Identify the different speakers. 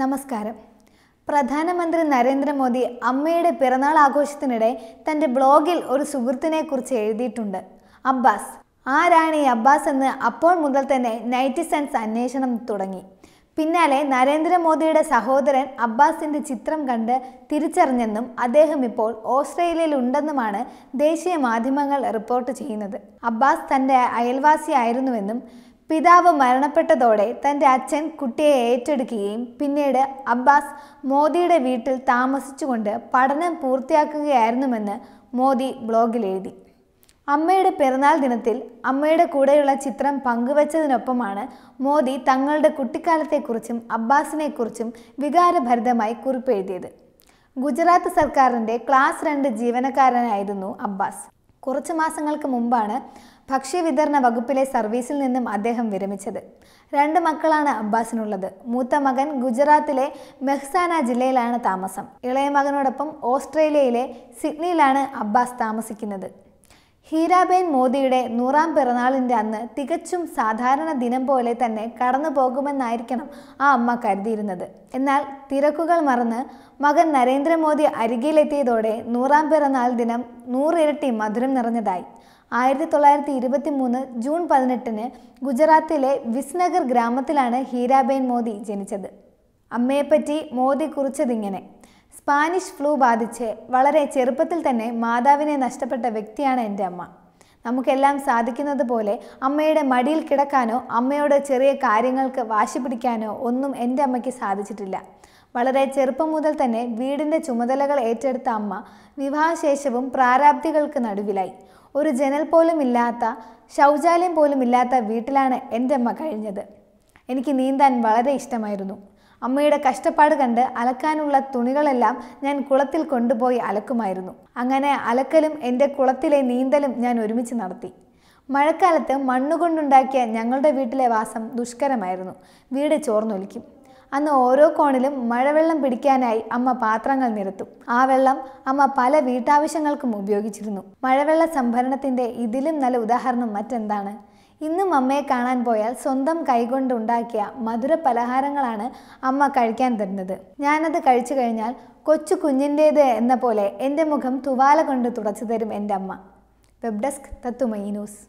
Speaker 1: നമസ്കാരം പ്രധാനമന്ത്രി നരേന്ദ്രമോദി അമ്മയുടെ പിറന്നാൾ ആഘോഷത്തിനിടെ തൻ്റെ ബ്ലോഗിൽ ഒരു സുഹൃത്തിനെക്കുറിച്ച് എഴുതിയിട്ടുണ്ട് അബ്ബാസ് ആരാണ് ഈ അബ്ബാസ് എന്ന് അപ്പോൾ മുതൽ തന്നെ നൈറ്റിസൻസ് അന്വേഷണം തുടങ്ങി പിന്നാലെ നരേന്ദ്രമോദിയുടെ സഹോദരൻ അബ്ബാസിൻ്റെ ചിത്രം കണ്ട് തിരിച്ചറിഞ്ഞെന്നും അദ്ദേഹം ഇപ്പോൾ ഓസ്ട്രേലിയയിൽ ഉണ്ടെന്നുമാണ് ദേശീയ മാധ്യമങ്ങൾ റിപ്പോർട്ട് ചെയ്യുന്നത് അബ്ബാസ് തൻ്റെ അയൽവാസിയായിരുന്നുവെന്നും പിതാവ് മരണപ്പെട്ടതോടെ തൻ്റെ അച്ഛൻ കുട്ടിയെ ഏറ്റെടുക്കുകയും പിന്നീട് അബ്ബാസ് മോദിയുടെ വീട്ടിൽ താമസിച്ചുകൊണ്ട് പഠനം പൂർത്തിയാക്കുകയായിരുന്നുവെന്ന് മോദി ബ്ലോഗിൽ എഴുതി അമ്മയുടെ പിറന്നാൾ ദിനത്തിൽ അമ്മയുടെ കൂടെയുള്ള ചിത്രം പങ്കുവച്ചതിനൊപ്പമാണ് മോദി തങ്ങളുടെ കുട്ടിക്കാലത്തെക്കുറിച്ചും അബ്ബാസിനെക്കുറിച്ചും വികാരഭരിതമായി കുറിപ്പെഴുതിയത് ഗുജറാത്ത് സർക്കാരിൻ്റെ ക്ലാസ് രണ്ട് ജീവനക്കാരനായിരുന്നു അബ്ബാസ് കുറച്ച് മാസങ്ങൾക്ക് മുമ്പാണ് ഭക്ഷ്യവിതരണ വകുപ്പിലെ സർവീസിൽ നിന്നും അദ്ദേഹം വിരമിച്ചത് രണ്ട് മക്കളാണ് അബ്ബാസിനുള്ളത് മൂത്ത മകൻ ഗുജറാത്തിലെ മെഹ്സാന ജില്ലയിലാണ് താമസം ഇളയ മകനോടൊപ്പം ഓസ്ട്രേലിയയിലെ സിഡ്നിയിലാണ് അബ്ബാസ് താമസിക്കുന്നത് ഹീരാബേൻ മോദിയുടെ നൂറാം പിറന്നാളിൻ്റെ അന്ന് തികച്ചും സാധാരണ ദിനം പോലെ തന്നെ കടന്നു പോകുമെന്നായിരിക്കണം ആ അമ്മ കരുതിയിരുന്നത് എന്നാൽ തിരക്കുകൾ മറന്ന് മകൻ നരേന്ദ്രമോദി അരികിലെത്തിയതോടെ നൂറാം പിറന്നാൾ ദിനം നൂറിരട്ടി മധുരം നിറഞ്ഞതായി ആയിരത്തി തൊള്ളായിരത്തി ഇരുപത്തി മൂന്ന് ജൂൺ പതിനെട്ടിന് ഗുജറാത്തിലെ വിസ്നഗർ ഗ്രാമത്തിലാണ് ഹീരാബേൻ മോദി ജനിച്ചത് അമ്മയെപ്പറ്റി മോദി കുറിച്ചതിങ്ങനെ സ്പാനിഷ് ഫ്ലൂ ബാധിച്ച് വളരെ ചെറുപ്പത്തിൽ തന്നെ മാതാവിനെ നഷ്ടപ്പെട്ട വ്യക്തിയാണ് എൻ്റെ അമ്മ നമുക്കെല്ലാം സാധിക്കുന്നത് പോലെ അമ്മയുടെ മടിയിൽ കിടക്കാനോ അമ്മയുടെ ചെറിയ കാര്യങ്ങൾക്ക് വാശി പിടിക്കാനോ ഒന്നും എൻ്റെ അമ്മയ്ക്ക് സാധിച്ചിട്ടില്ല വളരെ ചെറുപ്പം മുതൽ തന്നെ വീടിൻ്റെ ചുമതലകൾ ഏറ്റെടുത്ത അമ്മ വിവാഹശേഷവും പ്രാരാബ്ദികൾക്ക് നടുവിലായി ഒരു ജനൽ പോലും ഇല്ലാത്ത ശൗചാലയം പോലും ഇല്ലാത്ത വീട്ടിലാണ് എൻ്റെ അമ്മ കഴിഞ്ഞത് എനിക്ക് നീന്താൻ വളരെ ഇഷ്ടമായിരുന്നു അമ്മയുടെ കഷ്ടപ്പാട് കണ്ട് അലക്കാനുള്ള തുണികളെല്ലാം ഞാൻ കുളത്തിൽ കൊണ്ടുപോയി അലക്കുമായിരുന്നു അങ്ങനെ അലക്കലും എൻ്റെ കുളത്തിലെ നീന്തലും ഞാൻ ഒരുമിച്ച് നടത്തി മഴക്കാലത്ത് മണ്ണുകൊണ്ടുണ്ടാക്കിയ ഞങ്ങളുടെ വീട്ടിലെ വാസം ദുഷ്കരമായിരുന്നു വീട് ചോർന്നൊലിക്കും അന്ന് ഓരോ കോണിലും മഴവെള്ളം പിടിക്കാനായി അമ്മ പാത്രങ്ങൾ നിരത്തും ആ വെള്ളം അമ്മ പല വീട്ടാവശ്യങ്ങൾക്കും ഉപയോഗിച്ചിരുന്നു മഴവെള്ള സംഭരണത്തിൻ്റെ ഇതിലും നല്ല ഉദാഹരണം മറ്റെന്താണ് ഇന്നും അമ്മയെ കാണാൻ പോയാൽ സ്വന്തം കൈകൊണ്ടുണ്ടാക്കിയ മധുര പലഹാരങ്ങളാണ് അമ്മ കഴിക്കാൻ തരുന്നത് ഞാനത് കഴിച്ചു കഴിഞ്ഞാൽ കൊച്ചു കുഞ്ഞിൻ്റേത് എന്ന പോലെ എൻ്റെ മുഖം തുവാല കൊണ്ട് തുടച്ചു തരും എൻ്റെ അമ്മ വെബ് ഡെസ്ക് തത്തുമൈ ന്യൂസ്